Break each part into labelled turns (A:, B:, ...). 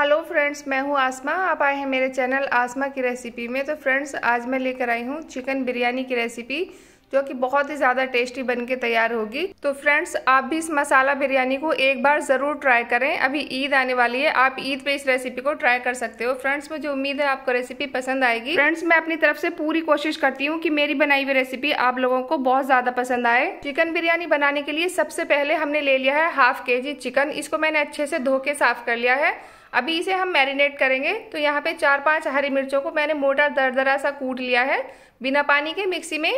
A: Hello friends मैं हूं आसमा आप आए हैं मेरे चैनल आसमा की रेसिपी में तो फ्रेंड्स आज मैं लेकर आई हूं चिकन बिरयानी की रेसिपी जो कि बहुत ही ज़्यादा टेस्टी बन के तैयार होगी तो फ्रेंड्स आप भी इस मसाला बिरयानी को एक बार ज़रूर ट्राई करें अभी ईद आने वाली है आप ईद पे इस रेसिपी को ट्राई कर सकते हो फ्रेंड्स मुझे उम्मीद है आपको रेसिपी पसंद आएगी फ्रेंड्स मैं अपनी तरफ से पूरी कोशिश करती हूँ कि मेरी बनाई हुई रेसिपी आप लोगों को बहुत ज़्यादा पसंद आए चिकन बिरयानी बनाने के लिए सबसे पहले हमने ले लिया है हाफ के जी चिकन इसको मैंने अच्छे से धो के साफ कर लिया है अभी इसे हम मैरिनेट करेंगे तो यहाँ पे चार पांच हरी मिर्चों को मैंने मोटा दरदरा सा कूट लिया है बिना पानी के मिक्सी में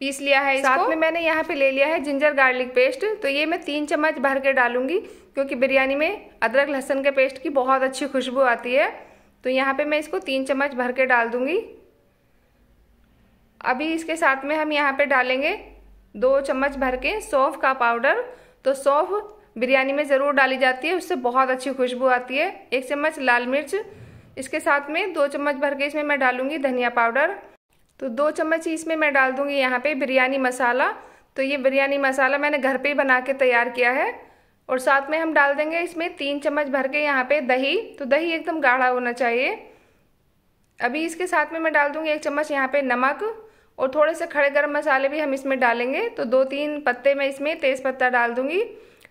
A: पीस लिया है इसको। साथ में मैंने यहाँ पे ले लिया है जिंजर गार्लिक पेस्ट तो ये मैं तीन चम्मच भर के डालूंगी क्योंकि बिरयानी में अदरक लहसन के पेस्ट की बहुत अच्छी खुशबू आती है तो यहाँ पे मैं इसको तीन चम्मच भर के डाल दूंगी अभी इसके साथ में हम यहाँ पे डालेंगे दो चम्मच भर के सौंफ का पाउडर तो सौंफ बिरयानी में ज़रूर डाली जाती है उससे बहुत अच्छी खुशबू आती है एक चम्मच लाल मिर्च इसके साथ में दो चम्मच भर के इसमें मैं डालूंगी धनिया पाउडर तो दो चम्मच इसमें मैं डाल दूंगी यहाँ पे बिरयानी मसाला तो ये बिरयानी मसाला मैंने घर पे ही बना के तैयार किया है और साथ में हम डाल देंगे इसमें तीन चम्मच भर के यहाँ पे दही तो दही एकदम गाढ़ा होना चाहिए अभी इसके साथ में मैं डाल दूंगी एक चम्मच यहाँ पे नमक और थोड़े से खड़े गर्म मसाले भी हम इसमें डालेंगे तो दो तीन पत्ते मैं इसमें तेज़ डाल दूंगी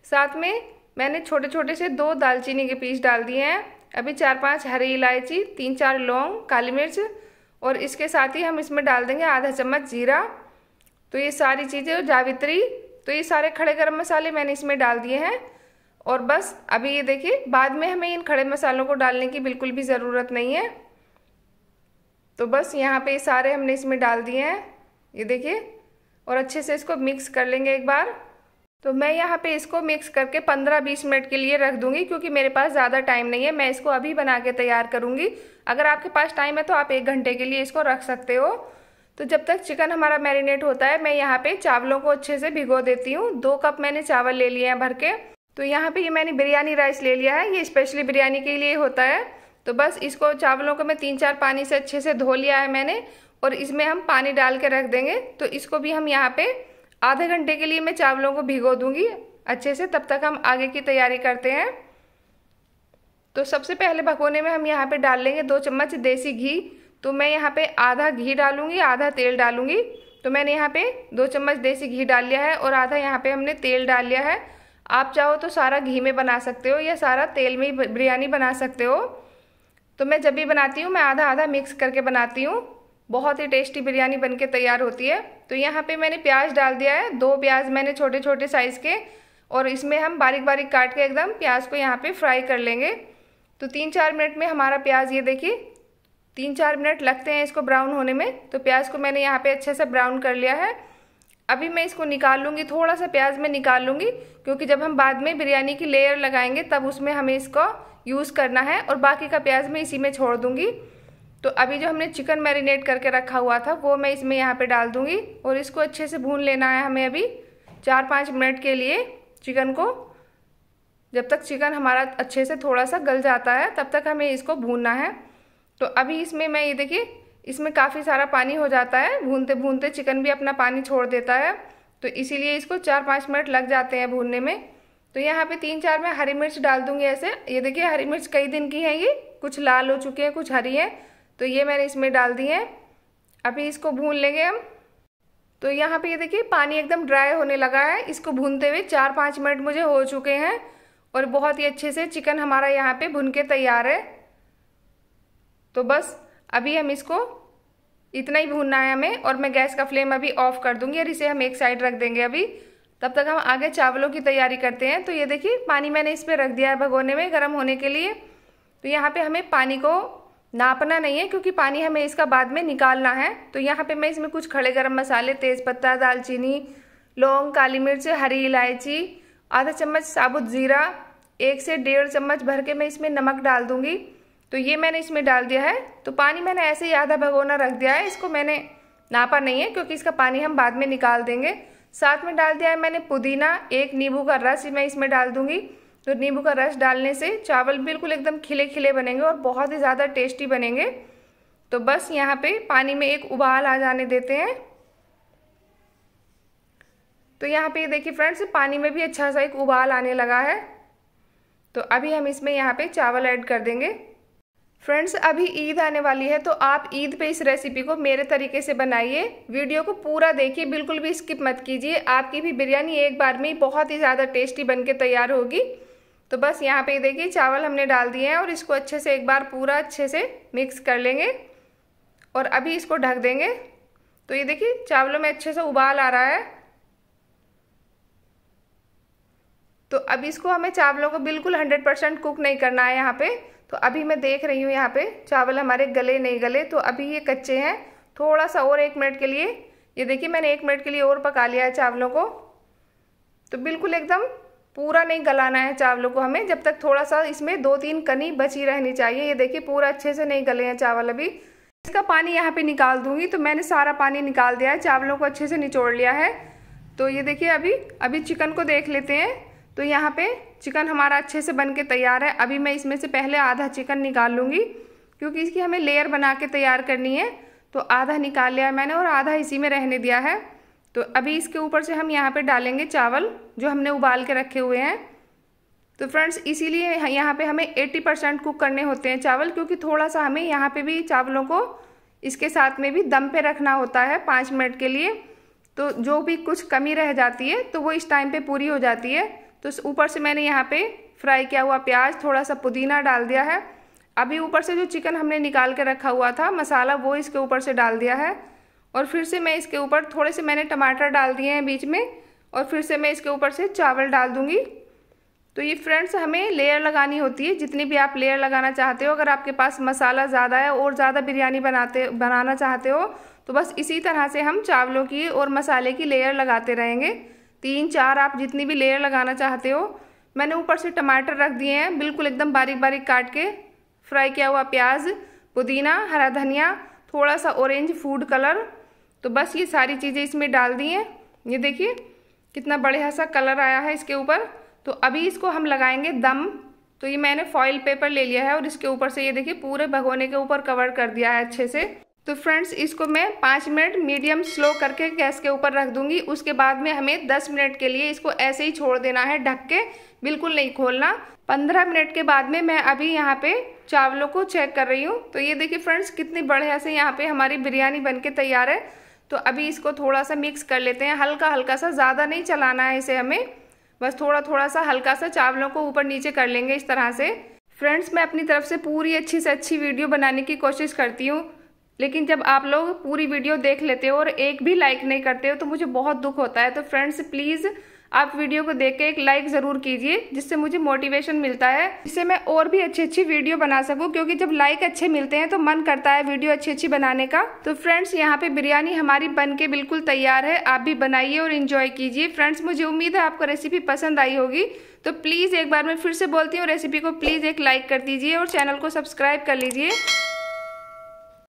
A: साथ में मैंने छोटे छोटे से दो दालचीनी के पीस डाल दिए हैं अभी चार पांच हरी इलायची तीन चार लौंग काली मिर्च और इसके साथ ही हम इसमें डाल देंगे आधा चम्मच जीरा तो ये सारी चीज़ें जावित्री तो ये सारे खड़े गर्म मसाले मैंने इसमें डाल दिए हैं और बस अभी ये देखिए बाद में हमें इन खड़े मसालों को डालने की बिल्कुल भी ज़रूरत नहीं है तो बस यहाँ पे ये सारे हमने इसमें डाल दिए हैं ये देखिए और अच्छे से इसको मिक्स कर लेंगे एक बार तो मैं यहाँ पे इसको मिक्स करके 15-20 मिनट के लिए रख दूंगी क्योंकि मेरे पास ज़्यादा टाइम नहीं है मैं इसको अभी बना के तैयार करूँगी अगर आपके पास टाइम है तो आप एक घंटे के लिए इसको रख सकते हो तो जब तक चिकन हमारा मैरिनेट होता है मैं यहाँ पे चावलों को अच्छे से भिगो देती हूँ दो कप मैंने चावल ले लिए हैं भर के तो यहाँ पे ये मैंने बिरयानी राइस ले लिया है ये स्पेशली बिरयानी के लिए होता है तो बस इसको चावलों को मैं तीन चार पानी से अच्छे से धो लिया है मैंने और इसमें हम पानी डाल के रख देंगे तो इसको भी हम यहाँ पर आधे घंटे के लिए मैं चावलों को भिगो दूंगी अच्छे से तब तक हम आगे की तैयारी करते हैं तो सबसे पहले भगोने में हम यहाँ पे डाल लेंगे दो चम्मच देसी घी तो मैं यहाँ पे आधा घी डालूंगी आधा तेल डालूंगी तो मैंने यहाँ पे दो चम्मच देसी घी डाल लिया है और आधा यहाँ पे हमने तेल डाल लिया है आप चाहो तो सारा घी में बना सकते हो या सारा तेल में ही बिरयानी बना सकते हो तो मैं जब भी बनाती हूँ मैं आधा आधा मिक्स करके बनाती हूँ बहुत ही टेस्टी बिरयानी बनके तैयार होती है तो यहाँ पे मैंने प्याज डाल दिया है दो प्याज मैंने छोटे छोटे साइज़ के और इसमें हम बारीक बारीक काट के एकदम प्याज को यहाँ पे फ्राई कर लेंगे तो तीन चार मिनट में हमारा प्याज ये देखिए तीन चार मिनट लगते हैं इसको ब्राउन होने में तो प्याज को मैंने यहाँ पर अच्छे से ब्राउन कर लिया है अभी मैं इसको निकाल लूँगी थोड़ा सा प्याज मैं निकाल लूँगी क्योंकि जब हम बाद में बिरयानी की लेयर लगाएंगे तब उसमें हमें इसको यूज़ करना है और बाकी का प्याज मैं इसी में छोड़ दूँगी तो अभी जो हमने चिकन मैरिनेट करके रखा हुआ था वो मैं इसमें यहाँ पे डाल दूँगी और इसको अच्छे से भून लेना है हमें अभी चार पाँच मिनट के लिए चिकन को जब तक चिकन हमारा अच्छे से थोड़ा सा गल जाता है तब तक हमें इसको भूनना है तो अभी इसमें मैं ये देखिए इसमें काफ़ी सारा पानी हो जाता है भूनते भूनते चिकन भी अपना पानी छोड़ देता है तो इसीलिए इसको चार पाँच मिनट लग जाते हैं भूनने में तो यहाँ पे तीन चार मैं हरी मिर्च डाल दूंगी ऐसे ये देखिए हरी मिर्च कई दिन की है ये कुछ लाल हो चुके हैं कुछ हरी हैं तो ये मैंने इसमें डाल दी है अभी इसको भून लेंगे हम तो यहाँ पे ये देखिए पानी एकदम ड्राई होने लगा है इसको भूनते हुए चार पाँच मिनट मुझे हो चुके हैं और बहुत ही अच्छे से चिकन हमारा यहाँ पे भुन के तैयार है तो बस अभी हम इसको इतना ही भूनना है हमें और मैं गैस का फ्लेम अभी ऑफ कर दूंगी और इसे हम एक साइड रख देंगे अभी तब तक हम आगे चावलों की तैयारी करते हैं तो ये देखिए पानी मैंने इस पर रख दिया है भगोने में गर्म होने के लिए तो यहाँ पे हमें पानी को नापना नहीं है क्योंकि पानी हमें इसका बाद में निकालना है तो यहाँ पे मैं इसमें कुछ खड़े गरम मसाले तेज़पत्ता दालचीनी लौंग काली मिर्च हरी इलायची आधा चम्मच साबुत ज़ीरा एक से डेढ़ चम्मच भर के मैं इसमें नमक डाल दूँगी तो ये मैंने इसमें डाल दिया है तो पानी मैंने ऐसे ही आधा भगोना रख दिया है इसको मैंने नापा नहीं है क्योंकि इसका पानी हम बाद में निकाल देंगे साथ में डाल दिया है मैंने पुदीना एक नींबू का रस मैं इसमें डाल दूँगी तो नींबू का रस डालने से चावल बिल्कुल एकदम खिले खिले बनेंगे और बहुत ही ज़्यादा टेस्टी बनेंगे तो बस यहाँ पे पानी में एक उबाल आ जाने देते हैं तो यहाँ पे देखिए फ्रेंड्स पानी में भी अच्छा सा एक उबाल आने लगा है तो अभी हम इसमें यहाँ पे चावल ऐड कर देंगे फ्रेंड्स अभी ईद आने वाली है तो आप ईद पे इस रेसिपी को मेरे तरीके से बनाइए वीडियो को पूरा देखिए बिल्कुल भी स्किप मत कीजिए आपकी भी बिरयानी एक बार में बहुत ही ज़्यादा टेस्टी बन तैयार होगी तो बस यहाँ पे देखिए चावल हमने डाल दिए हैं और इसको अच्छे से एक बार पूरा अच्छे से मिक्स कर लेंगे और अभी इसको ढक देंगे तो ये देखिए चावलों में अच्छे से उबाल आ रहा है तो अभी इसको हमें चावलों को बिल्कुल हंड्रेड परसेंट कुक नहीं करना है यहाँ पे तो अभी मैं देख रही हूँ यहाँ पे चावल हमारे गले नहीं गले तो अभी ये कच्चे हैं थोड़ा सा और एक मिनट के लिए ये देखिए मैंने एक मिनट के लिए और पका लिया है चावलों को तो बिल्कुल एकदम पूरा नहीं गलाना है चावलों को हमें जब तक थोड़ा सा इसमें दो तीन कनी बची रहनी चाहिए ये देखिए पूरा अच्छे से नहीं गले हैं चावल अभी इसका पानी यहाँ पे निकाल दूंगी तो मैंने सारा पानी निकाल दिया है चावलों को अच्छे से निचोड़ लिया है तो ये देखिए अभी अभी चिकन को देख लेते हैं तो यहाँ पे चिकन हमारा अच्छे से बन के तैयार है अभी मैं इसमें से पहले आधा चिकन निकाल लूँगी क्योंकि इसकी हमें लेयर बना के तैयार करनी है तो आधा निकाल लिया मैंने और आधा इसी में रहने दिया है तो अभी इसके ऊपर से हम यहाँ पे डालेंगे चावल जो हमने उबाल के रखे हुए हैं तो फ्रेंड्स इसीलिए यहाँ पे हमें 80 परसेंट कुक करने होते हैं चावल क्योंकि थोड़ा सा हमें यहाँ पे भी चावलों को इसके साथ में भी दम पे रखना होता है पाँच मिनट के लिए तो जो भी कुछ कमी रह जाती है तो वो इस टाइम पे पूरी हो जाती है तो ऊपर से मैंने यहाँ पे फ्राई किया हुआ प्याज थोड़ा सा पुदीना डाल दिया है अभी ऊपर से जो चिकन हमने निकाल के रखा हुआ था मसाला वो इसके ऊपर से डाल दिया है और फिर से मैं इसके ऊपर थोड़े से मैंने टमाटर डाल दिए हैं बीच में और फिर से मैं इसके ऊपर से चावल डाल दूँगी तो ये फ्रेंड्स हमें लेयर लगानी होती है जितनी भी आप लेयर लगाना चाहते हो अगर आपके पास मसाला ज़्यादा है और ज़्यादा बिरयानी बनाते बनाना चाहते हो तो बस इसी तरह से हम चावलों की और मसाले की लेयर लगाते रहेंगे तीन चार आप जितनी भी लेयर लगाना चाहते हो मैंने ऊपर से टमाटर रख दिए हैं बिल्कुल एकदम बारीक बारीक काट के फ्राई किया हुआ प्याज पुदीना हरा धनिया थोड़ा सा ऑरेंज फूड कलर तो बस ये सारी चीज़ें इसमें डाल दी हैं ये देखिए कितना बढ़िया सा कलर आया है इसके ऊपर तो अभी इसको हम लगाएंगे दम तो ये मैंने फॉइल पेपर ले लिया है और इसके ऊपर से ये देखिए पूरे भगोने के ऊपर कवर कर दिया है अच्छे से तो फ्रेंड्स इसको मैं पाँच मिनट मीडियम स्लो करके गैस के ऊपर रख दूंगी उसके बाद में हमें दस मिनट के लिए इसको ऐसे ही छोड़ देना है ढक के बिल्कुल नहीं खोलना पंद्रह मिनट के बाद में मैं अभी यहाँ पे चावलों को चेक कर रही हूँ तो ये देखिए फ्रेंड्स कितनी बढ़िया से यहाँ पे हमारी बिरयानी बन तैयार है तो अभी इसको थोड़ा सा मिक्स कर लेते हैं हल्का हल्का सा ज़्यादा नहीं चलाना है इसे हमें बस थोड़ा थोड़ा सा हल्का सा चावलों को ऊपर नीचे कर लेंगे इस तरह से फ्रेंड्स मैं अपनी तरफ से पूरी अच्छी से अच्छी वीडियो बनाने की कोशिश करती हूँ लेकिन जब आप लोग पूरी वीडियो देख लेते हो और एक भी लाइक नहीं करते हो तो मुझे बहुत दुख होता है तो फ्रेंड्स प्लीज़ आप वीडियो को देख के एक लाइक ज़रूर कीजिए जिससे मुझे मोटिवेशन मिलता है जिससे मैं और भी अच्छी अच्छी वीडियो बना सकूँ क्योंकि जब लाइक अच्छे मिलते हैं तो मन करता है वीडियो अच्छी अच्छी बनाने का तो फ्रेंड्स यहाँ पे बिरयानी हमारी बन के बिल्कुल तैयार है आप भी बनाइए और इन्जॉय कीजिए फ्रेंड्स मुझे उम्मीद है आपको रेसिपी पसंद आई होगी तो प्लीज़ एक बार मैं फिर से बोलती हूँ रेसिपी को प्लीज़ एक लाइक कर दीजिए और चैनल को सब्सक्राइब कर लीजिए